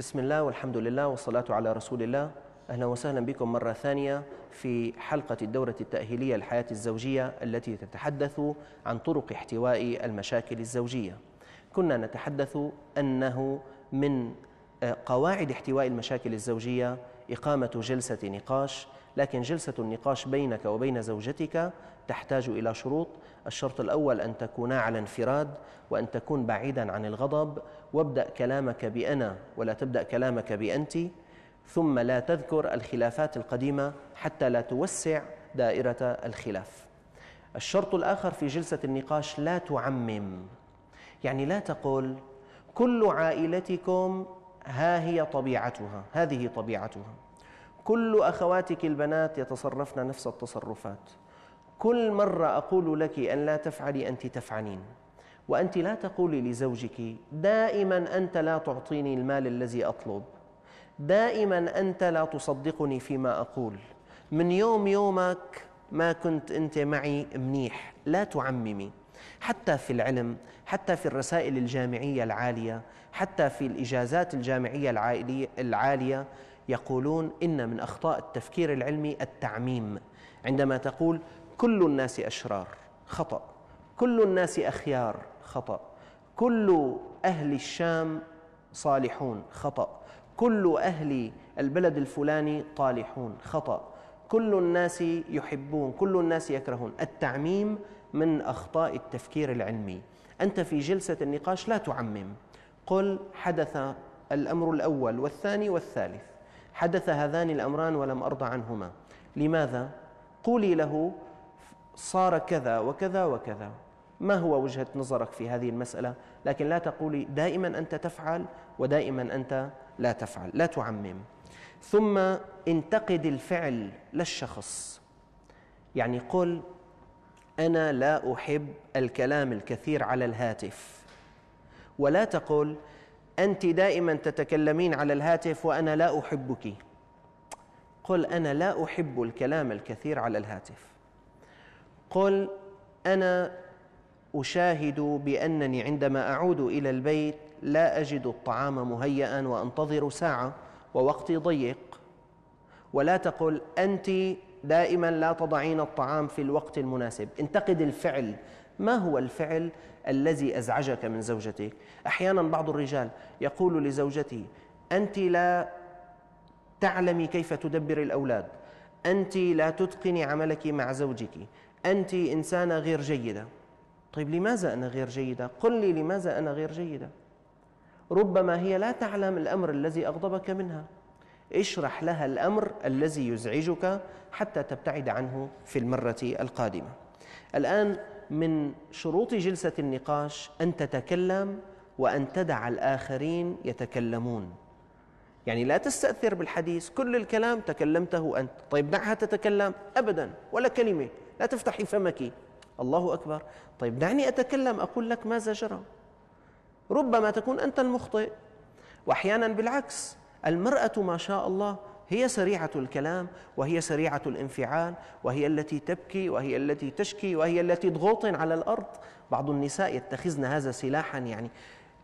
بسم الله والحمد لله والصلاة على رسول الله أهلا وسهلا بكم مرة ثانية في حلقة الدورة التأهيلية للحياة الزوجية التي تتحدث عن طرق احتواء المشاكل الزوجية كنا نتحدث أنه من قواعد احتواء المشاكل الزوجية إقامة جلسة نقاش لكن جلسة النقاش بينك وبين زوجتك تحتاج إلى شروط الشرط الأول أن تكونا على انفراد وأن تكون بعيدا عن الغضب وابدأ كلامك بأنا ولا تبدأ كلامك بأنت ثم لا تذكر الخلافات القديمة حتى لا توسع دائرة الخلاف الشرط الآخر في جلسة النقاش لا تعمم يعني لا تقول كل عائلتكم ها هي طبيعتها هذه طبيعتها كل أخواتك البنات يتصرفن نفس التصرفات كل مرة أقول لك أن لا تفعلي أنت تفعلين وأنت لا تقولي لزوجك دائما أنت لا تعطيني المال الذي أطلب دائما أنت لا تصدقني فيما أقول من يوم يومك ما كنت أنت معي منيح لا تعممي حتى في العلم حتى في الرسائل الجامعية العالية حتى في الإجازات الجامعية العالية يقولون إن من أخطاء التفكير العلمي التعميم عندما تقول كل الناس أشرار خطأ كل الناس أخيار خطأ كل أهل الشام صالحون خطأ كل أهل البلد الفلاني طالحون خطأ كل الناس يحبون كل الناس يكرهون التعميم من أخطاء التفكير العلمي أنت في جلسة النقاش لا تعمم قل حدث الأمر الأول والثاني والثالث حدث هذان الأمران ولم أرضى عنهما لماذا؟ قولي له صار كذا وكذا وكذا ما هو وجهة نظرك في هذه المسألة لكن لا تقولي دائما أنت تفعل ودائما أنت لا تفعل لا تعمم ثم انتقد الفعل للشخص يعني قل أنا لا أحب الكلام الكثير على الهاتف ولا تقل أنت دائما تتكلمين على الهاتف وأنا لا أحبك قل أنا لا أحب الكلام الكثير على الهاتف قل أنا أشاهد بأنني عندما أعود إلى البيت لا أجد الطعام مهيئا وأنتظر ساعة ووقتي ضيق ولا تقل أنت دائما لا تضعين الطعام في الوقت المناسب انتقد الفعل ما هو الفعل الذي أزعجك من زوجتك أحيانا بعض الرجال يقول لزوجته أنت لا تعلمي كيف تدبر الأولاد أنت لا تتقني عملك مع زوجك أنت إنسانة غير جيدة طيب لماذا أنا غير جيدة؟ قل لي لماذا أنا غير جيدة؟ ربما هي لا تعلم الأمر الذي أغضبك منها اشرح لها الأمر الذي يزعجك حتى تبتعد عنه في المرة القادمة الآن من شروط جلسة النقاش أن تتكلم وأن تدع الآخرين يتكلمون يعني لا تستأثر بالحديث كل الكلام تكلمته أنت طيب دعها تتكلم أبدا ولا كلمة لا تفتحي فمك الله أكبر طيب دعني أتكلم أقول لك ماذا جرى ربما تكون أنت المخطئ وأحيانا بالعكس المرأة ما شاء الله هي سريعة الكلام وهي سريعة الانفعال وهي التي تبكي وهي التي تشكي وهي التي تغوطن على الأرض بعض النساء يتخذن هذا سلاحا يعني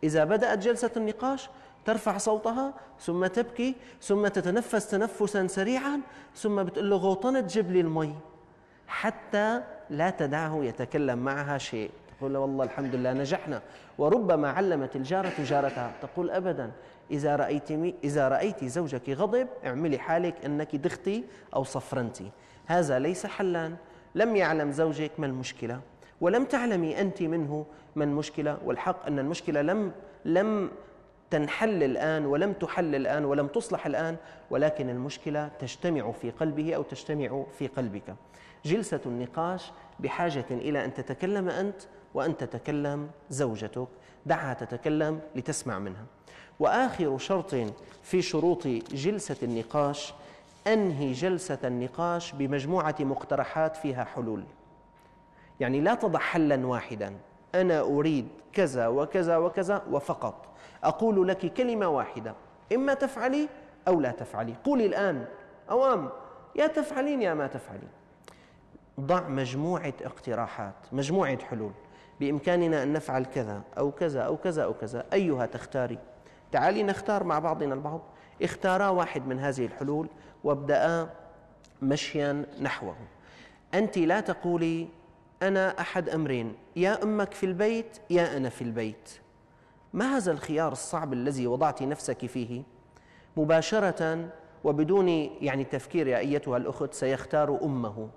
إذا بدأت جلسة النقاش ترفع صوتها ثم تبكي ثم تتنفس تنفسا سريعا ثم بتقول له غوطنت جيب لي المي حتى لا تدعه يتكلم معها شيء تقول والله الحمد لله نجحنا وربما علمت الجارة جارتها تقول أبدا إذا رأيت, إذا رأيت زوجك غضب اعملي حالك أنك دختي أو صفرنتي هذا ليس حلا لم يعلم زوجك ما المشكلة ولم تعلمي أنت منه ما المشكلة والحق أن المشكلة لم, لم تنحل الآن ولم تحل الآن ولم تصلح الآن ولكن المشكلة تجتمع في قلبه أو تجتمع في قلبك جلسة النقاش بحاجة إلى أن تتكلم أنت وأن تتكلم زوجتك دعها تتكلم لتسمع منها وآخر شرط في شروط جلسة النقاش أنهي جلسة النقاش بمجموعة مقترحات فيها حلول يعني لا تضع حلا واحدا أنا أريد كذا وكذا وكذا وفقط أقول لك كلمة واحدة إما تفعلي أو لا تفعلي قولي الآن أوام يا تفعلين يا ما تفعلين ضع مجموعة اقتراحات مجموعة حلول بإمكاننا أن نفعل كذا أو كذا أو كذا أو كذا أيها تختاري تعالي نختار مع بعضنا البعض اختارا واحد من هذه الحلول وابدأ مشيا نحوه أنت لا تقولي أنا أحد أمرين يا أمك في البيت يا أنا في البيت ما هذا الخيار الصعب الذي وضعت نفسك فيه مباشرة وبدون يعني تفكير يا أيتها الأخت سيختار أمه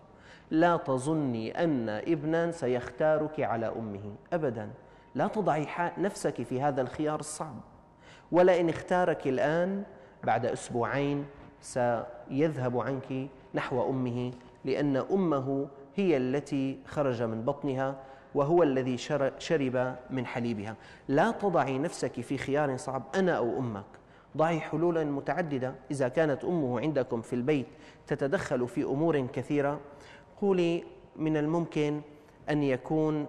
لا تظني أن ابنا سيختارك على أمه أبدا لا تضعي نفسك في هذا الخيار الصعب ولا إن اختارك الآن بعد أسبوعين سيذهب عنك نحو أمه لأن أمه هي التي خرج من بطنها وهو الذي شرب من حليبها لا تضعي نفسك في خيار صعب أنا أو أمك ضعي حلولا متعددة إذا كانت أمه عندكم في البيت تتدخل في أمور كثيرة قولي من الممكن أن يكون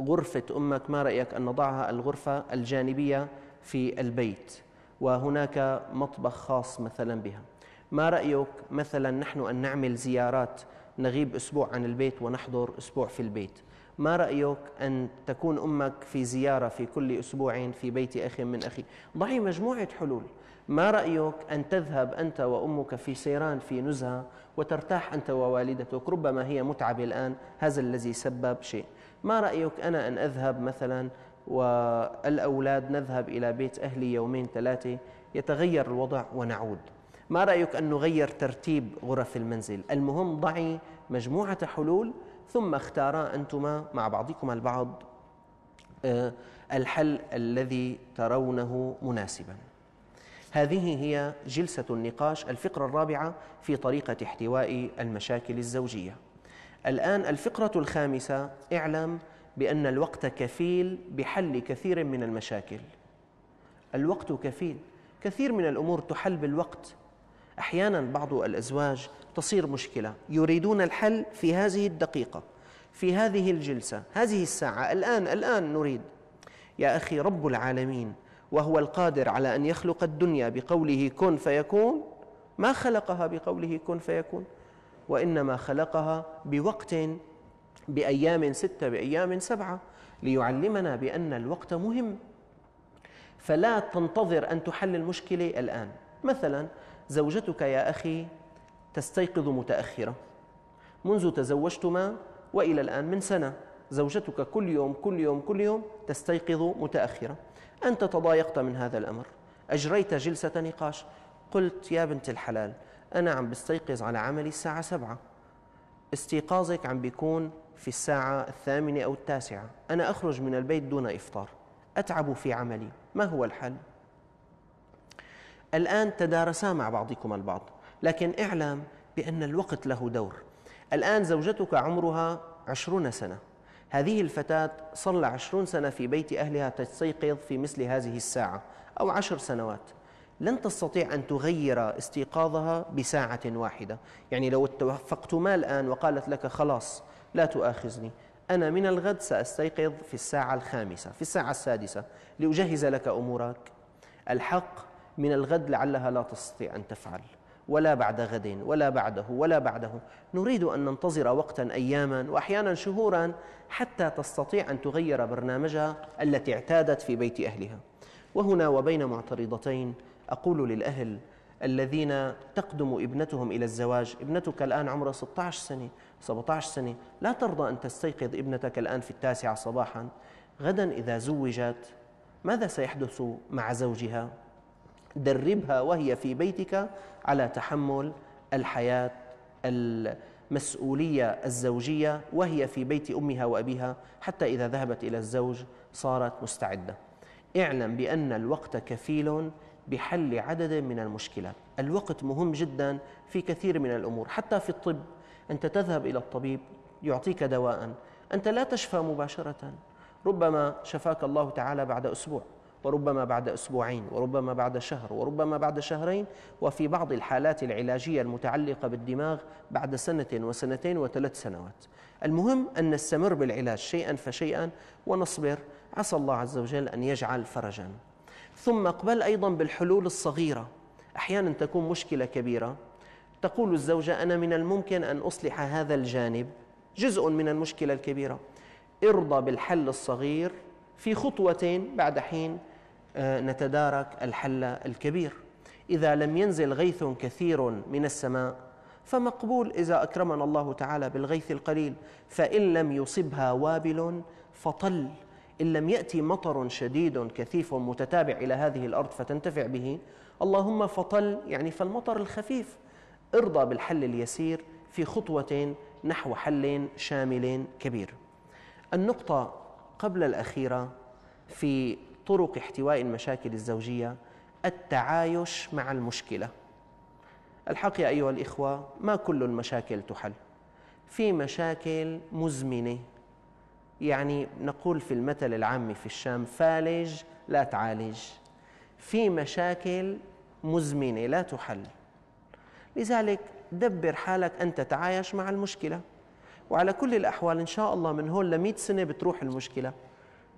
غرفة أمك ما رأيك أن نضعها الغرفة الجانبية في البيت وهناك مطبخ خاص مثلا بها ما رأيك مثلا نحن أن نعمل زيارات نغيب أسبوع عن البيت ونحضر أسبوع في البيت ما رأيك أن تكون أمك في زيارة في كل أسبوع في بيت أخ من أخي ضعي مجموعة حلول ما رأيك أن تذهب أنت وأمك في سيران في نزهة وترتاح أنت ووالدتك ربما هي متعبة الآن هذا الذي سبب شيء ما رأيك أنا أن أذهب مثلا والأولاد نذهب إلى بيت أهلي يومين ثلاثة يتغير الوضع ونعود ما رأيك أن نغير ترتيب غرف المنزل المهم ضعي مجموعة حلول ثم اختارا أنتما مع بعضكما البعض آه، الحل الذي ترونه مناسبا هذه هي جلسة النقاش الفقرة الرابعة في طريقة احتواء المشاكل الزوجية الآن الفقرة الخامسة اعلم بأن الوقت كفيل بحل كثير من المشاكل الوقت كفيل كثير من الأمور تحل بالوقت احيانا بعض الازواج تصير مشكله يريدون الحل في هذه الدقيقه في هذه الجلسه هذه الساعه الان الان نريد يا اخي رب العالمين وهو القادر على ان يخلق الدنيا بقوله كن فيكون ما خلقها بقوله كن فيكون وانما خلقها بوقت بايام سته بايام سبعه ليعلمنا بان الوقت مهم فلا تنتظر ان تحل المشكله الان مثلا زوجتك يا أخي تستيقظ متأخرة منذ تزوجتما وإلى الآن من سنة زوجتك كل يوم كل يوم كل يوم تستيقظ متأخرة أنت تضايقت من هذا الأمر أجريت جلسة نقاش قلت يا بنت الحلال أنا عم بستيقظ على عملي الساعة سبعة استيقاظك عم بيكون في الساعة الثامنة أو التاسعة أنا أخرج من البيت دون إفطار أتعب في عملي ما هو الحل؟ الآن تدارسا مع بعضكما البعض لكن اعلم بأن الوقت له دور الآن زوجتك عمرها عشرون سنة هذه الفتاة صلى عشرون سنة في بيت أهلها تستيقظ في مثل هذه الساعة أو عشر سنوات لن تستطيع أن تغير استيقاظها بساعة واحدة يعني لو توفقتما الآن وقالت لك خلاص لا تؤاخذني أنا من الغد سأستيقظ في الساعة الخامسة في الساعة السادسة لأجهز لك أمورك الحق من الغد لعلها لا تستطيع أن تفعل ولا بعد غد ولا بعده ولا بعده نريد أن ننتظر وقتا أياما وأحيانا شهورا حتى تستطيع أن تغير برنامجها التي اعتادت في بيت أهلها وهنا وبين معترضتين أقول للأهل الذين تقدم ابنتهم إلى الزواج ابنتك الآن عمرها 16 سنة 17 سنة لا ترضى أن تستيقظ ابنتك الآن في التاسعة صباحا غدا إذا زوجت ماذا سيحدث مع زوجها؟ دربها وهي في بيتك على تحمل الحياة المسؤولية الزوجية وهي في بيت أمها وأبيها حتى إذا ذهبت إلى الزوج صارت مستعدة اعلم بأن الوقت كفيل بحل عدد من المشكلات الوقت مهم جدا في كثير من الأمور حتى في الطب أنت تذهب إلى الطبيب يعطيك دواء أنت لا تشفى مباشرة ربما شفاك الله تعالى بعد أسبوع وربما بعد أسبوعين وربما بعد شهر وربما بعد شهرين وفي بعض الحالات العلاجية المتعلقة بالدماغ بعد سنة وسنتين وثلاث سنوات المهم أن نستمر بالعلاج شيئا فشيئا ونصبر عسى الله عز وجل أن يجعل فرجا ثم اقبل أيضا بالحلول الصغيرة أحيانا تكون مشكلة كبيرة تقول الزوجة أنا من الممكن أن أصلح هذا الجانب جزء من المشكلة الكبيرة ارضى بالحل الصغير في خطوتين بعد حين آه، نتدارك الحل الكبير إذا لم ينزل غيث كثير من السماء فمقبول إذا أكرمنا الله تعالى بالغيث القليل فإن لم يصبها وابل فطل إن لم يأتي مطر شديد كثيف متتابع إلى هذه الأرض فتنتفع به اللهم فطل يعني فالمطر الخفيف ارضى بالحل اليسير في خطوة نحو حل شامل كبير النقطة قبل الأخيرة في طرق احتواء المشاكل الزوجية التعايش مع المشكلة الحق يا أيها الإخوة ما كل المشاكل تحل في مشاكل مزمنة يعني نقول في المثل العامي في الشام فالج لا تعالج في مشاكل مزمنة لا تحل لذلك دبر حالك أن تتعايش مع المشكلة وعلى كل الأحوال إن شاء الله من هون لمئة سنة بتروح المشكلة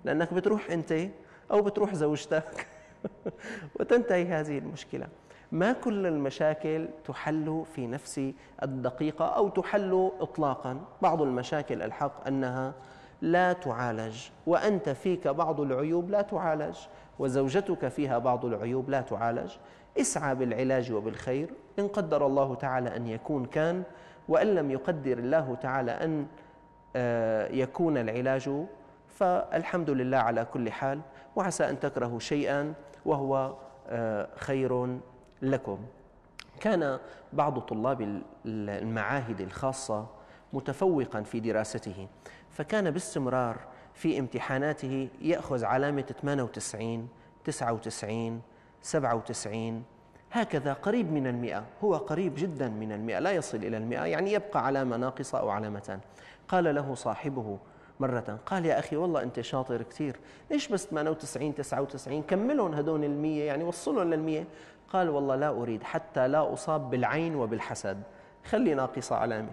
لأنك بتروح أنت أو بتروح زوجتك وتنتهي هذه المشكلة ما كل المشاكل تحل في نفس الدقيقة أو تحل إطلاقا بعض المشاكل الحق أنها لا تعالج وأنت فيك بعض العيوب لا تعالج وزوجتك فيها بعض العيوب لا تعالج اسعى بالعلاج وبالخير إن قدر الله تعالى أن يكون كان وإن لم يقدر الله تعالى أن آه، يكون العلاج فالحمد لله على كل حال وعسى أن تكرهوا شيئا وهو آه، خير لكم كان بعض طلاب المعاهد الخاصة متفوقا في دراسته فكان باستمرار في امتحاناته يأخذ علامة 98 99 97 هكذا قريب من المئة هو قريب جدا من المئة لا يصل إلى المئة يعني يبقى علامة ناقصة أو علامتان قال له صاحبه مرة قال يا أخي والله أنت شاطر كثير ليش بس 98 99 كملهم هدول المية يعني وصلهم للمية قال والله لا أريد حتى لا أصاب بالعين وبالحسد خلي ناقصة علامة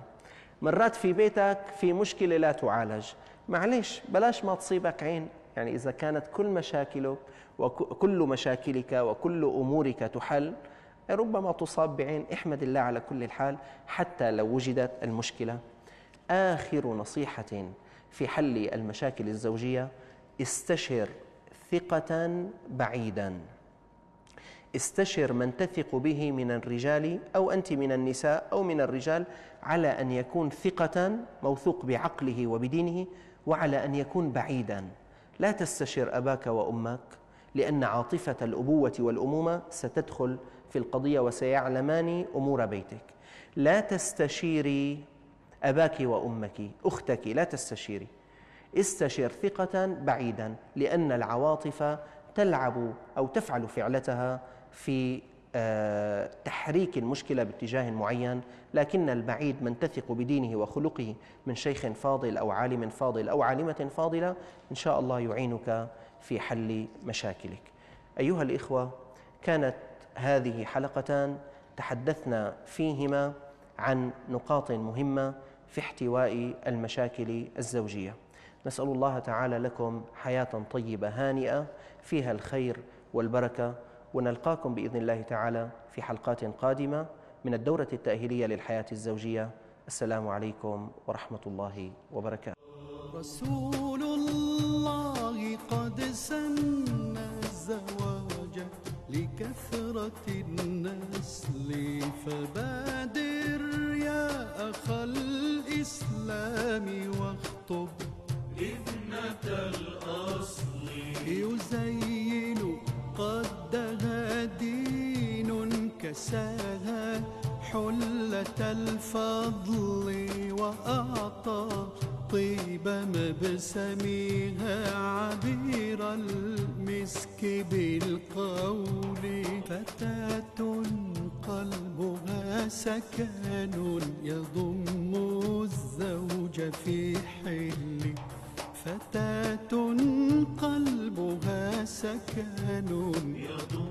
مرات في بيتك في مشكلة لا تعالج معلش بلاش ما تصيبك عين يعني إذا كانت كل مشاكلك وكل مشاكلك وكل أمورك تحل ربما تصاب بعين احمد الله على كل الحال حتى لو وجدت المشكلة آخر نصيحة في حل المشاكل الزوجية استشر ثقة بعيدا استشر من تثق به من الرجال أو أنت من النساء أو من الرجال على أن يكون ثقة موثوق بعقله وبدينه وعلى أن يكون بعيدا لا تستشر أباك وأمك لأن عاطفة الأبوة والأمومة ستدخل في القضية وسيعلمان أمور بيتك لا تستشيري أباك وأمك أختك لا تستشيري استشر ثقة بعيدا لأن العواطف تلعب أو تفعل فعلتها في آه، تحريك المشكلة باتجاه معين لكن البعيد من تثق بدينه وخلقه من شيخ فاضل أو عالم فاضل أو عالمة فاضلة إن شاء الله يعينك في حل مشاكلك أيها الإخوة كانت هذه حلقتان تحدثنا فيهما عن نقاط مهمة في احتواء المشاكل الزوجية نسأل الله تعالى لكم حياة طيبة هانئة فيها الخير والبركة ونلقاكم بإذن الله تعالى في حلقات قادمة من الدورة التأهيلية للحياة الزوجية السلام عليكم ورحمة الله وبركاته رسول الله طيبة مبسميها عبير المسك بالقول فتاة قلبها سكن يضم الزوج في حل فتاة قلبها سكن يضم